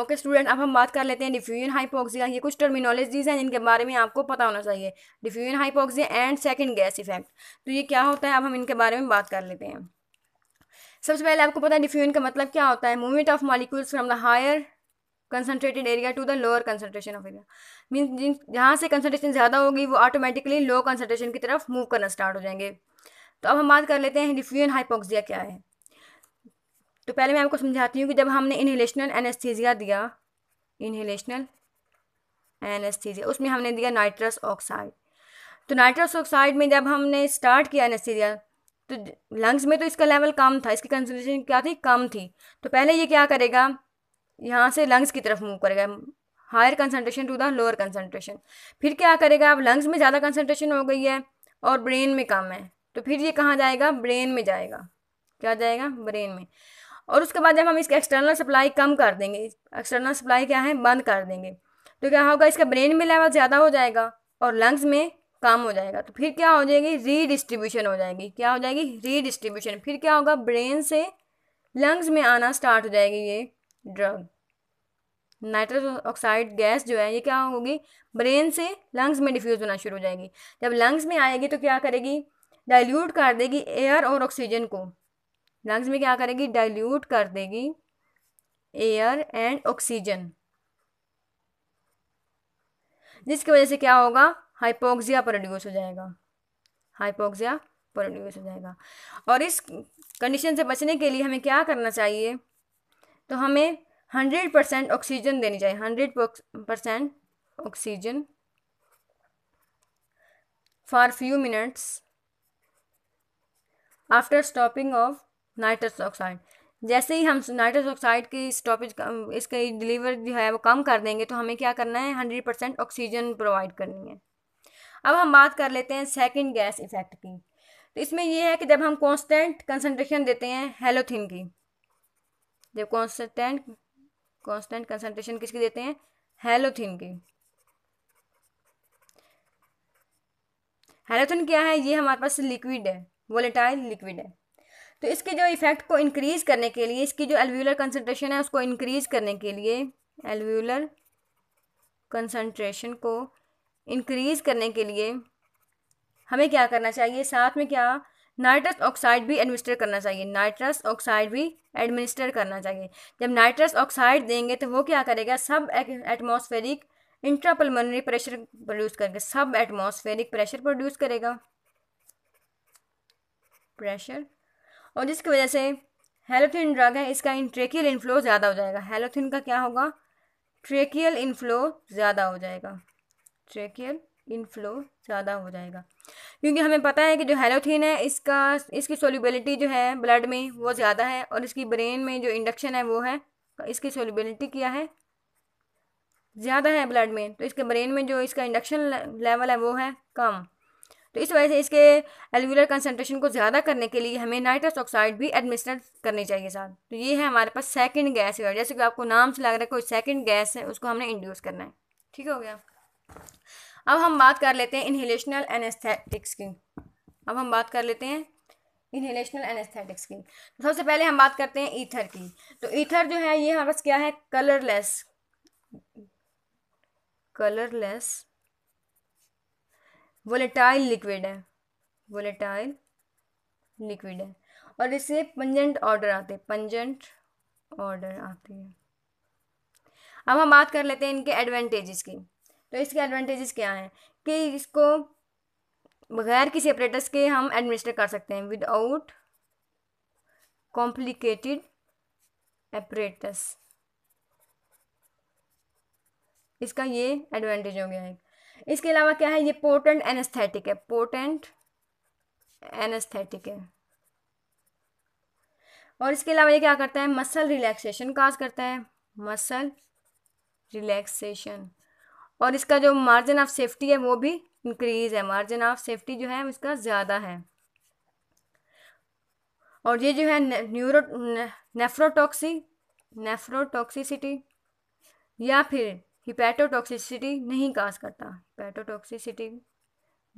okay student अब हम बात कर लेते हैं डिफ्यूजन हाइपोक्सिया ये कुछ टर्मिनोलॉजीज हैं जिनके बारे में आपको पता होना चाहिए diffusion hypoxia and second gas effect तो ये क्या होता है अब हम इनके बारे में बात कर लेते हैं सबसे पहले आपको पता है डिफ्यूजन का मतलब क्या होता है movement of molecules from the higher concentrated area to the lower concentration of area mean जिन जहाँ से कंसनट्रेशन ज़्यादा होगी वो ऑटोमेटिकली लो कंसनट्रेशन की तरफ मूव करना स्टार्ट हो जाएंगे तो अब हम बात कर लेते हैं डिफ्यूजन हाइपोक्सिया क्या है तो पहले मैं आपको समझाती हूँ कि जब हमने इन्हेलेशनल एनेस्थीजिया दिया इन्हेलेशनल एनेस्थीजिया उसमें हमने दिया नाइट्रस ऑक्साइड तो नाइट्रस ऑक्साइड में जब हमने स्टार्ट किया एनेस्थीजिया तो लंग्स में तो इसका लेवल कम था इसकी कंसनट्रेशन क्या थी कम थी तो पहले ये क्या करेगा यहाँ से लंग्स की तरफ मूव करेगा higher concentration to the lower concentration फिर क्या करेगा अब लंग्स में ज़्यादा कंसनट्रेशन हो गई है और ब्रेन में कम है तो फिर ये कहाँ जाएगा ब्रेन में जाएगा क्या जाएगा ब्रेन में और उसके बाद जब हम इसके एक्सटर्नल सप्लाई कम कर देंगे एक्सटर्नल सप्लाई क्या है बंद कर देंगे तो क्या होगा इसका ब्रेन में लेवल ज़्यादा हो जाएगा और लंग्स में कम हो जाएगा तो फिर क्या हो जाएगी रीडिस्ट्रीब्यूशन हो जाएगी क्या हो जाएगी रीडिस्ट्रीब्यूशन फिर क्या होगा ब्रेन से लंग्स में आना स्टार्ट हो जाएगी ये ड्रग नाइट्रस ऑक्साइड गैस जो है ये क्या होगी ब्रेन से लंग्स में डिफ्यूज़ होना शुरू हो जाएगी जब लंग्स में आएगी तो क्या करेगी डाइल्यूट कर देगी एयर और ऑक्सीजन को लंग्स में क्या करेगी डाइल्यूट कर देगी एयर एंड ऑक्सीजन जिसकी वजह से क्या होगा हाइपोक्सिया प्रोड्यूस हो जाएगा हाइपोक्सिया प्रोड्यूस हो जाएगा और इस कंडीशन से बचने के लिए हमें क्या करना चाहिए तो हमें हंड्रेड परसेंट ऑक्सीजन देनी चाहिए hundred percent oxygen for few minutes after stopping of nitrous oxide जैसे ही हम नाइट्रस ऑक्साइड की स्टॉपेज इसके डिलीवर जो है वो कम कर देंगे तो हमें क्या करना है हंड्रेड परसेंट ऑक्सीजन प्रोवाइड करनी है अब हम बात कर लेते हैं सेकेंड गैस इफेक्ट की तो इसमें यह है कि जब हम कॉन्स्टेंट कंसनट्रेशन देते हैं हेलोथिन की जब कॉन्स्टेंट कॉन्स्टेंट कंसनट्रेशन किसकी देते हैं हेलोथिन की हेलोथिन क्या है ये हमारे पास लिक्विड है वोलेटाइल लिक्विड है तो इसके जो इफ़ेक्ट को इंक्रीज़ करने के लिए इसकी जो एलव्यूलर कंसनट्रेशन है उसको इंक्रीज़ करने के लिए एलव्यूलर कंसनट्रेशन को इनक्रीज़ करने के लिए हमें क्या करना चाहिए साथ में क्या नाइट्रस ऑक्साइड भी एडमिनिस्टर करना चाहिए नाइट्रस ऑक्साइड भी एडमिनिस्टर करना चाहिए जब नाइट्रस ऑक्साइड देंगे तो वो क्या करेगा सब एटमॉस्फेरिक इंट्रापलमनरी प्रेशर प्रोड्यूस करके सब एटमॉस्फेरिक प्रेशर प्रोड्यूस करेगा प्रेशर और जिसकी वजह से हेलोथिन ड्रग है इसका ट्रेकियल इनफ्लो ज़्यादा हो जाएगा हेलोथिन का क्या होगा ट्रेकियल इनफ्लो ज़्यादा हो जाएगा ट्रेकियल इनफ्लो ज़्यादा हो जाएगा क्योंकि हमें पता है कि जो हेलोथीन है इसका इसकी सोल्यूबिलिटी जो है ब्लड में वो ज़्यादा है और इसकी ब्रेन में जो इंडक्शन है वो है इसकी सोल्यूबिलिटी क्या है ज़्यादा है ब्लड में तो इसके ब्रेन में जो इसका इंडक्शन लेवल है वो है कम तो इस वजह से इसके एलवुलर कंसनट्रेशन को ज़्यादा करने के लिए हमें नाइट्रस ऑक्साइड भी एडमिनिस्टर करनी चाहिए साथ तो ये है हमारे पास सेकंड गैस है जैसे कि आपको नाम से लग रहा है कोई सेकेंड गैस है उसको हमने इंड्यूस करना है ठीक हो गया अब हम बात कर लेते हैं इन्हेलेशनल एनेस्थेटिक्स की अब हम बात कर लेते हैं इनहेलेशनल एनेस्थेटिक्स की तो सबसे पहले हम बात करते हैं ईथर की तो ईथर जो है ये हमारे पास क्या है कलरलेस कलरलेस वोलेटाइल लिक्विड है वोलेटाइल लिक्विड है और इससे पंजेंट ऑर्डर आते हैं पंजेंट ऑर्डर आते हैं अब हम बात कर लेते हैं इनके एडवांटेजेस की तो इसके एडवांटेजेस क्या हैं कि इसको बगैर किसी ऑपरेटर्स के हम एडमिनिस्टर कर सकते हैं विदाउट कॉम्प्लिकेटेड ऑपरेटर्स इसका ये एडवांटेज हो गया है इसके अलावा क्या है ये पोर्टेंट एनेस्थेटिक है पोर्टेंट एनेस्थेटिक है और इसके अलावा ये क्या करता है मसल रिलैक्सेशन काज करता है मसल रिलैक्सेशन और इसका जो मार्जिन ऑफ सेफ्टी है वो भी इंक्रीज है मार्जिन ऑफ सेफ्टी जो है इसका ज़्यादा है और ये जो है न्यूरो नेफ्रोटॉक्सी नेफ्रोटॉक्सिसिटी या फिर हिपैटोटॉक्सिसिटी नहीं काज करता हिपैटोटॉक्सिसिटी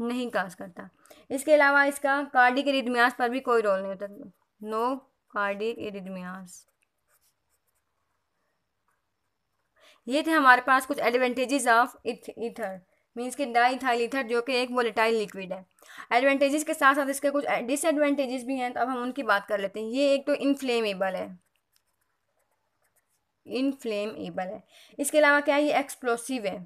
नहीं काज करता इसके अलावा इसका कार्डिक एरिदमियास पर भी कोई रोल नहीं होता नो कार्डिक एरिदमियास ये थे हमारे पास कुछ एडवांटेजेस ऑफ इथर मीन्स कि डाईथाइल इथर जो कि एक वोलेटाइल लिक्विड है एडवांटेजेस के साथ साथ इसके कुछ डिसएडवांटेजेस भी हैं तो अब हम उनकी बात कर लेते हैं ये एक तो इनफ्लेमेबल है इनफ्लेमेबल है इसके अलावा क्या ये एक्सप्लोसिव है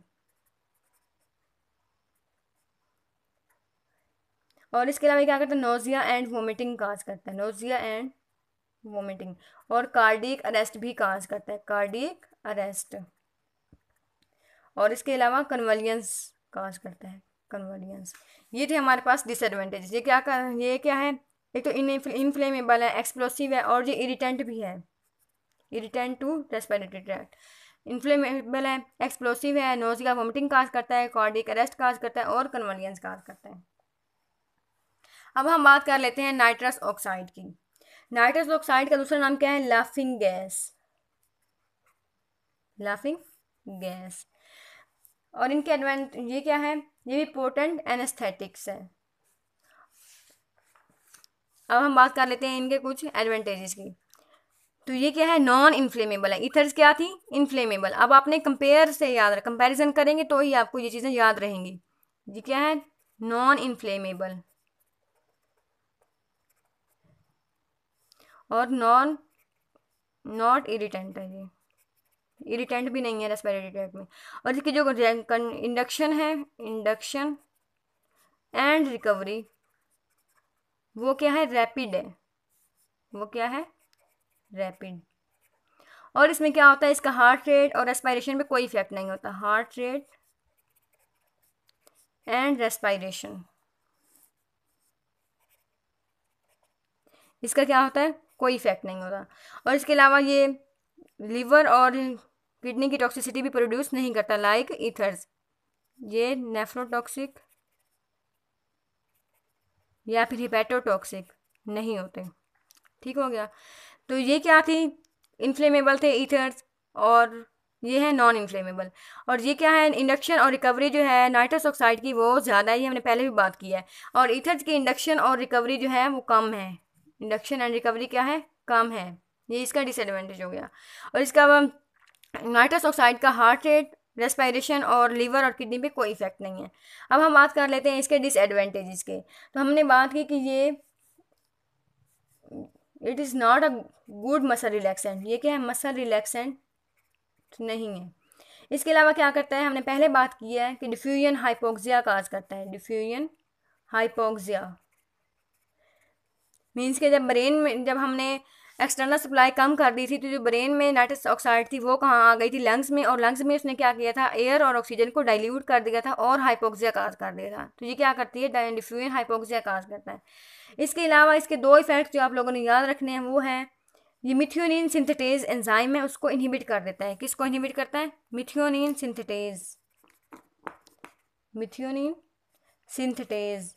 और इसके अलावा क्या करता है नोजिया एंड वोमिटिंग काज करता है नोजिया एंड वोमिटिंग और कार्डिक अरेस्ट भी काज करता है कार्डिक अरेस्ट और इसके अलावा कन्वलियंस काज करता है कन्वलियंस ये थे हमारे पास डिसएडवांटेज ये क्या कर ये क्या है एक तो इन है एक्सप्लोसिव है और ये इरिटेंट भी है return to respiratory tract inflammable है एक्सप्लोसिव है नोजिका वोमिटिंग काज करता है कॉर्डिक अरेस्ट काज करता है और कन्वलियंस काज करता है अब हम बात कर लेते हैं नाइट्रस ऑक्साइड की नाइट्रस ऑक्साइड का दूसरा नाम क्या है लाफिंग गैस लाफिंग गैस और इनके एडवेंट ये क्या है ये भी पोटेंट एनेस्थेटिक्स है अब हम बात कर लेते हैं इनके कुछ एडवांटेजेस की तो ये क्या है नॉन इन्फ्लेमेबल है इथर्स क्या थी इन्फ्लेमेबल अब आपने कंपेयर से याद रख कंपेरिजन करेंगे तो ही आपको ये चीज़ें याद रहेंगी ये क्या है नॉन इन्फ्लेमेबल और नॉन नॉट इरिटेंट है ये इरिटेंट भी नहीं है रेस्पिरेटरी ट्रैक में और इसकी जो इंडक्शन है इंडक्शन एंड रिकवरी वो क्या है रैपिड है वो क्या है रैपिड और इसमें क्या होता है इसका हार्ट रेट और रेस्पायरेशन पे कोई इफेक्ट नहीं होता हार्ट रेट एंड रेस्पायरेशन इसका क्या होता है कोई इफेक्ट नहीं होता और इसके अलावा ये लीवर और किडनी की टॉक्सिसिटी भी प्रोड्यूस नहीं करता लाइक ईथर्स ये नेफ्रोटॉक्सिक या फिर हिपेटोटॉक्सिक नहीं होते ठीक हो गया तो ये क्या थी इन्फ्लेमेबल थे ईथर्स और ये है नॉन इन्फ्लेमेबल और ये क्या है इंडक्शन और रिकवरी जो है नाइट्रस ऑक्साइड की वो ज़्यादा ही हमने पहले भी बात की है और इथर्स की इंडक्शन और रिकवरी जो है वो कम है इंडक्शन एंड रिकवरी क्या है कम है ये इसका डिसएडवांटेज हो गया और इसका नाइट्रस ऑक्साइड का हार्ट रेट रेस्पायरेशन और लीवर और किडनी पे कोई इफेक्ट नहीं है अब हम बात कर लेते हैं इसके डिसएडवांटेजेस के तो हमने बात की कि ये it is not a good muscle relaxant ये क्या है मसल रिलैक्सेंट नहीं है इसके अलावा क्या करता है हमने पहले बात की है कि डिफ्यूजन हाइपोक्सिया काज करता है डिफ्यूजन हाइपोक्सिया मीन्स के जब ब्रेन में जब हमने एक्सटर्नल सप्लाई कम कर दी थी तो जो ब्रेन में नाइट्रस ऑक्साइड थी वो कहाँ आ गई थी लंग्स में और लंग्स में उसने क्या किया था एयर और ऑक्सीजन को डाइल्यूट कर दिया था और हाइपोक्सिया काज कर दिया था तो ये क्या करती है डिफ्यूजन हाइपोक्सिया काज करता है इसके अलावा इसके दो इफेक्ट जो आप लोगों ने याद रखने हैं वो हैं ये मिथियोनिन सिंथेटेज एंजाइम है उसको इनहिबिट कर देता है किसको इनहिबिट करता है मिथियोनिन सिंथेटेज मिथियोनिन सिंथेटेज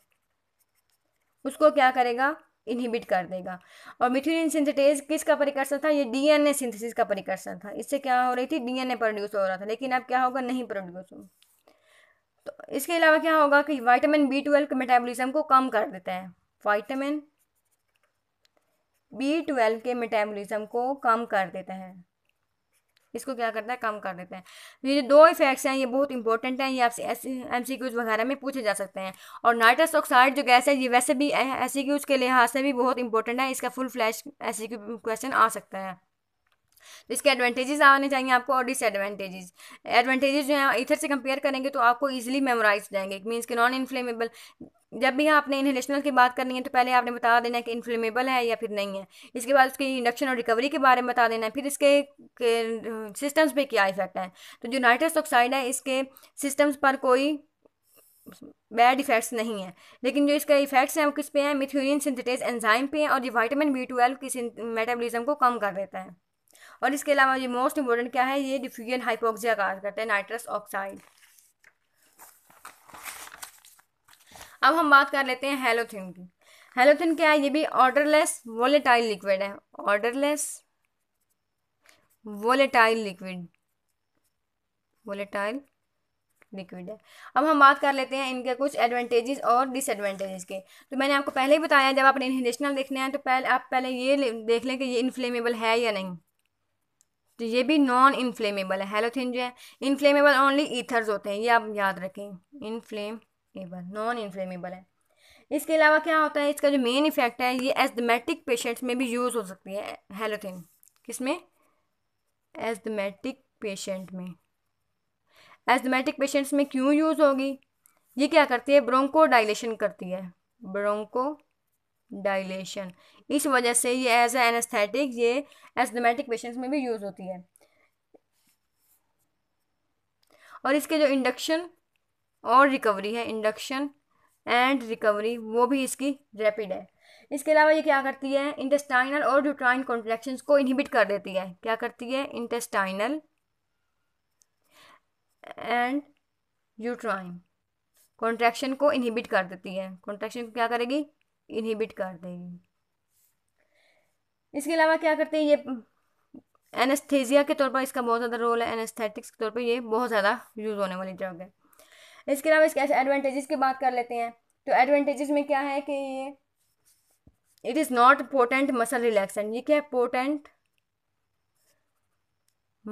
उसको क्या करेगा इनहिबिट कर देगा और मिथ्यूरिन सिंथेटेज किसका परिकर्षण था ये डीएनए सिंथेसिस का परिकर्षण था इससे क्या हो रही थी डीएनए प्रोड्यूस हो रहा था लेकिन अब क्या होगा नहीं प्रोड्यूस हो तो इसके अलावा क्या होगा कि वाइटामिन बी ट्वेल्व के मेटाबोलिज्म को कम कर देता है वाइटामिन बी ट्वेल्व के मेटाबोलिज्म को कम कर देता है इसको क्या करता है कम कर देता है तो ये जो दो इफेक्ट्स हैं ये बहुत इंपॉर्टेंट हैं ये आपसे एम सी क्यूज वगैरह में पूछे जा सकते हैं और नाइट्रस ऑक्साइड जो गैस है ये वैसे भी एस सी क्यूज के लिहाज से भी बहुत इंपॉर्टेंट है इसका full flash S C Q question आ सकता है तो इसके एडवांटेजेस आने चाहिए आपको और डिसएडवांटेजेस एडवांटेजेस जो है इधर से कंपेयर करेंगे तो आपको ईजिली मेमोराइज जाएंगे मीन्स कि नॉन इन्फ्लेमेबल जब भी आपने इनहेलेशनल की बात करनी है तो पहले आपने बता देना है कि इन्फ्लेमेबल है या फिर नहीं है इसके बाद उसकी इंडक्शन और रिकवरी के बारे में बता देना है फिर इसके सिस्टम्स पर क्या इफेक्ट है तो जो नाइट्रस ऑक्साइड है इसके सिस्टम्स पर कोई बैड इफेक्ट्स नहीं है लेकिन जो इसका इफेक्ट्स हैं वो किस पे हैं मिथ्यूरिन सिंथेटेज एंजाइम पे हैं और ये विटामिन बी ट्वेल्व की मेटाबॉलिज्म को कम कर देता है और इसके अलावा ये मोस्ट इंपॉर्टेंट क्या है ये डिफ्यूजन हाइपोक्सिया का करता है नाइट्रस ऑक्साइड अब हम बात कर लेते हैं हेलोथिन की हेलोथिन क्या है ये भी ऑर्डरलेस वोलेटाइल लिक्विड है odourless volatile liquid volatile liquid है अब हम बात कर लेते हैं इनके कुछ एडवांटेजेस और डिसएडवांटेजेस के तो मैंने आपको पहले ही बताया जब आप इन्हें देखने हैं तो पहले आप पहले ये देख लें कि ये इन्फ्लेमेबल है या नहीं तो ये भी नॉन इन्फ्लेमेबल है हेलोथिन जो है इन्फ्लेमेबल ओनली ईथर्स होते हैं ये आप याद रखें इन्फ्लेमेबल नॉन इन्फ्लेमेबल है इसके अलावा क्या होता है इसका जो मेन इफेक्ट है ये एस्थमेटिक पेशेंट्स में भी यूज़ हो सकती है हेलोथिन किस में एस्थमेटिक पेशेंट में एस्थमेटिक पेशेंट्स में क्यों यूज़ होगी ये क्या करती है ब्रोंको डायलेशन करती है ब्रोंको डाइलेशन इस वजह से ये एज एनेस्थेटिक ये एस्थमेटिक पेशेंट्स में भी यूज़ होती है और इसके जो इंडक्शन और रिकवरी है इंडक्शन एंड रिकवरी वो भी इसकी रैपिड है इसके अलावा ये क्या करती है इंटेस्टाइनल और ड्यूट्राइन कॉन्ट्रेक्शन को इनहिबिट कर देती है क्या करती है इंटेस्टाइनल एंड यूट्राइन कॉन्ट्रैक्शन को इनहिबिट कर देती है कॉन्ट्रैक्शन को क्या करेगी इनहिबिट कर देगी इसके अलावा क्या करते हैं ये एनेस्थेजिया के तौर पर इसका बहुत ज़्यादा रोल है एनेस्थेटिक्स के तौर पर ये बहुत ज़्यादा यूज़ होने वाली ड्रग है इसके अलावा इसके एडवांटेजेस की बात कर लेते हैं तो एडवांटेजेस में क्या है कि ये it is not potent muscle relaxant ये क्या है पोटेंट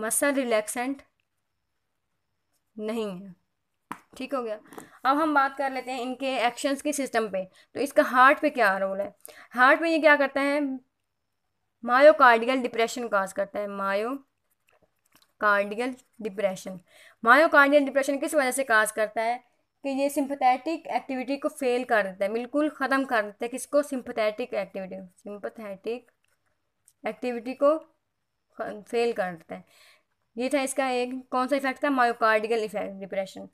मसल रिलैक्सेंट नहीं है ठीक हो गया अब हम बात कर लेते हैं इनके एक्शंस के सिस्टम पे तो इसका हार्ट पे क्या रोल है हार्ट में ये क्या करता है मायोकार्डियल डिप्रेशन काज करता है myocardial depression myocardial depression किस वजह से काज करता है कि ये सिंपथेटिक एक्टिविटी को फेल कर देता है बिल्कुल ख़त्म कर देता है किसको सिंपथेटिक एक्टिविटी सिंपथेटिक एक्टिविटी को फेल कर देता है ये था इसका एक कौन सा इफेक्ट था मायोकार्डिकल इफेक्ट डिप्रेशन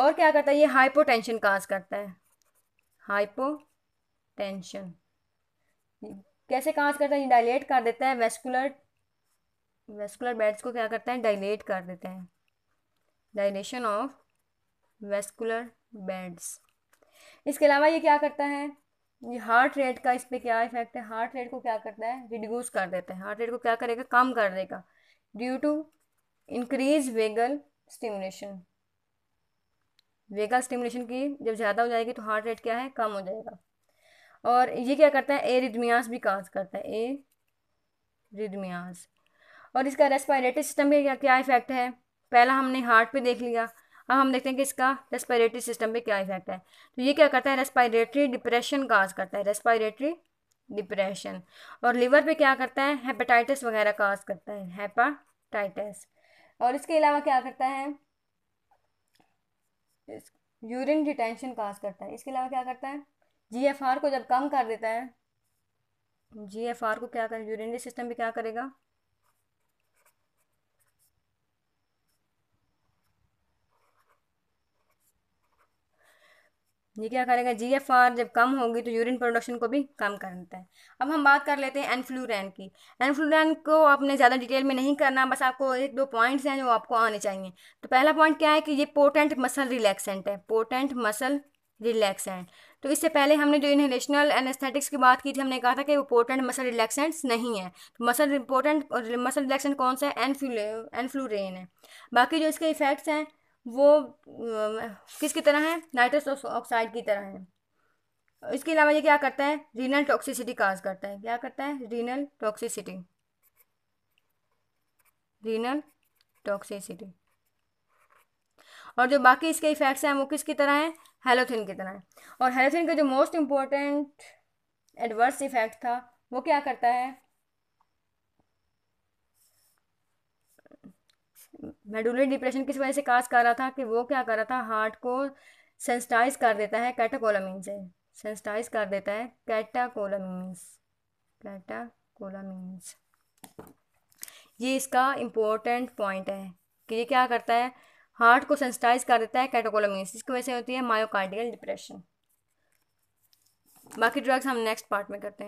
और क्या करता है ये हाइपोटेंशन काज करता है हाइपोटेंशन कैसे काज करता है ये डायलेट कर देता है वेस्कुलर वेस्कुलर बेड्स को क्या करता है डायलेट कर देता है डायलेशन ऑफ वेस्कुलर बेड्स इसके अलावा ये क्या करता है ये हार्ट रेट का इस पर क्या इफेक्ट है हार्ट रेट को क्या करता है रिड्यूस कर देता है हार्ट रेट को क्या करेगा कम कर देगा due to increase vagal stimulation vagal stimulation की जब ज़्यादा हो जाएगी तो हार्ट रेट क्या है कम हो जाएगा और ये क्या करता है ए रिदमियाज भी काज करता है ए रिदमियाज और इसका रेस्पायरेटरी सिस्टम पे क्या क्या इफेक्ट है पहला हमने हार्ट पे देख लिया अब हम देखते हैं कि इसका रेस्पायरेटरी सिस्टम पे क्या इफेक्ट है तो ये क्या करता है रेस्पायरेटरी डिप्रेशन काज करता है रेस्पायरेटरी डिप्रेशन और लीवर पे क्या करता है हेपेटाइटिस वगैरह काज करता है हेपाटाइटिस और इसके अलावा क्या करता है यूरिन डिटेंशन काज करता है इसके अलावा क्या करता है जी एफ आर को जब कम कर देता है जी एफ आर को क्या कर यूरिनरी सिस्टम भी क्या करेगा ये क्या करेगा जी एफ आर जब कम होगी तो यूरिन प्रोडक्शन को भी कम करता है अब हम बात कर लेते हैं एनफ्लूरैन की एनफ्लूरैन को आपने ज़्यादा डिटेल में नहीं करना बस आपको एक दो पॉइंट्स हैं जो आपको आने चाहिए तो पहला पॉइंट क्या है कि ये पोटेंट मसल रिलैक्सेंट है पोटेंट मसल रिलैक्सेंट तो इससे पहले हमने जो इनहेलेशनल एनेस्थेटिक्स की बात की थी हमने कहा था कि वो पोर्टेंट मसल रिलैक्सेंट्स नहीं है तो मसल इंपोर्टेंट मसल रिलैक्सेंट कौन सा है एनफ्लू एनफ्लूरेन है बाकी जो इसके इफेक्ट्स हैं वो किसकी तरह है नाइट्रस ऑक्साइड की तरह है इसके अलावा ये क्या करता है रीनल टॉक्सिसिटी काज करता है क्या करता है रीनल टॉक्सिसिटी रीनल टॉक्सिसिटी और जो बाकी इसके इफेक्ट्स हैं वो किसकी तरह हैं हेलोथिन की तरह हैं और हेलोथिन का जो मोस्ट इम्पोर्टेंट एडवर्स इफेक्ट था वो क्या करता है मेडुलरी डिप्रेशन किस वजह से काज कर रहा था कि वो क्या कर रहा था हार्ट को सेंसिटाइज कर देता है कैटाकोलामीन से सेंसिटाइज कर देता है कैटाकोलामीन्स कैटाकोलामीन्स ये इसका इंपॉर्टेंट पॉइंट है कि ये क्या करता है हार्ट को सेंसिटाइज कर देता है कैटाकोलामीन्स जिसकी वजह से होती है मायोकार्डियल डिप्रेशन बाकी ड्रग्स हम नेक्स्ट पार्ट में करते हैं